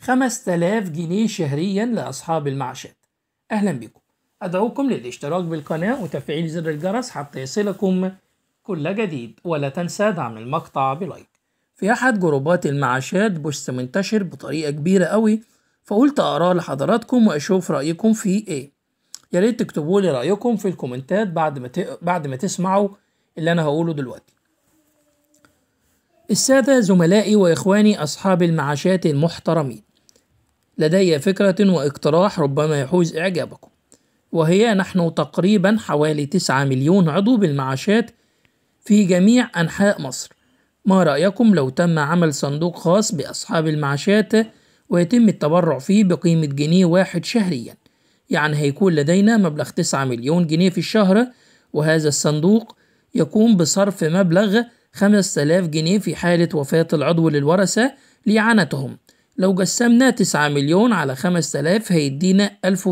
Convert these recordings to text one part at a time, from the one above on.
5000 جنيه شهريا لأصحاب المعاشات أهلا بكم أدعوكم للاشتراك بالقناة وتفعيل زر الجرس حتى يصلكم كل جديد ولا تنسى دعم المقطع بلايك في أحد جروبات المعاشات بوست منتشر بطريقة كبيرة قوي فقلت أقراه لحضراتكم وأشوف رأيكم فيه إيه يا ريت تكتبوا لي رأيكم في الكومنتات بعد ما بعد ما تسمعوا اللي أنا هقوله دلوقتي السادة زملائي وإخواني أصحاب المعاشات المحترمين لدي فكرة واقتراح ربما يحوز إعجابكم وهي نحن تقريبا حوالي 9 مليون عضو بالمعاشات في جميع أنحاء مصر ما رأيكم لو تم عمل صندوق خاص بأصحاب المعاشات ويتم التبرع فيه بقيمة جنيه واحد شهريا يعني هيكون لدينا مبلغ 9 مليون جنيه في الشهر وهذا الصندوق يقوم بصرف مبلغ 5000 جنيه في حالة وفاة العضو للورثة لإعانتهم لو جسمنا تسعة مليون على خمس تلاف هيدينا ألف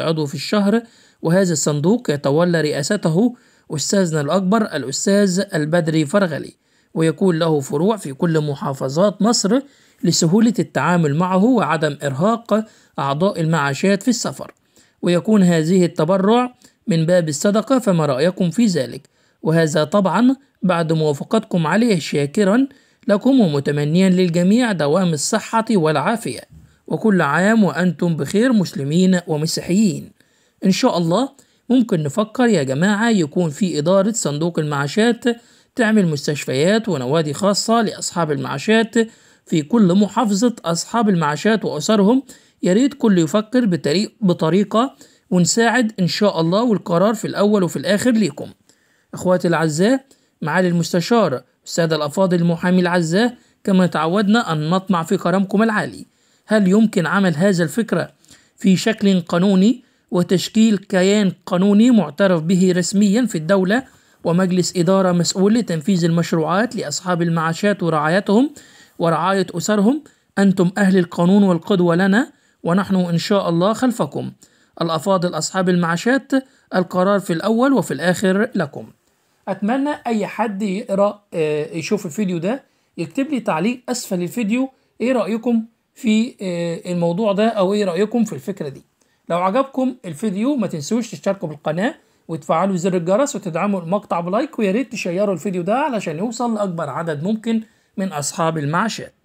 عضو في الشهر وهذا الصندوق يتولى رئاسته أستاذنا الأكبر الأستاذ البدري فرغلي ويكون له فروع في كل محافظات مصر لسهولة التعامل معه وعدم إرهاق أعضاء المعاشات في السفر ويكون هذه التبرع من باب الصدقة فما رأيكم في ذلك؟ وهذا طبعا بعد موافقتكم عليه شاكرا لكم ومتمنيا للجميع دوام الصحة والعافية وكل عام وأنتم بخير مسلمين ومسيحيين إن شاء الله ممكن نفكر يا جماعة يكون في إدارة صندوق المعاشات تعمل مستشفيات ونوادي خاصة لأصحاب المعاشات في كل محافظة أصحاب المعاشات وأسرهم يا ريت كل يفكر بطريق بطريقة ونساعد إن شاء الله والقرار في الأول وفي الآخر ليكم إخواتي الأعزاء معالي المستشار السادة الأفاضل المحامي العزاء كما تعودنا أن نطمع في كرمكم العالي هل يمكن عمل هذا الفكرة في شكل قانوني وتشكيل كيان قانوني معترف به رسميا في الدولة ومجلس إدارة مسؤول لتنفيذ المشروعات لأصحاب المعاشات ورعايتهم ورعاية أسرهم أنتم أهل القانون والقدوة لنا ونحن إن شاء الله خلفكم الأفاضل أصحاب المعاشات القرار في الأول وفي الآخر لكم اتمنى اي حد يقرا آه، يشوف الفيديو ده يكتب لي تعليق اسفل الفيديو ايه رايكم في آه، الموضوع ده او ايه رايكم في الفكره دي لو عجبكم الفيديو ما تنسوش تشتركوا بالقناه وتفعلوا زر الجرس وتدعموا المقطع بلايك ويا ريت تشيروا الفيديو ده علشان يوصل لاكبر عدد ممكن من اصحاب المعاشات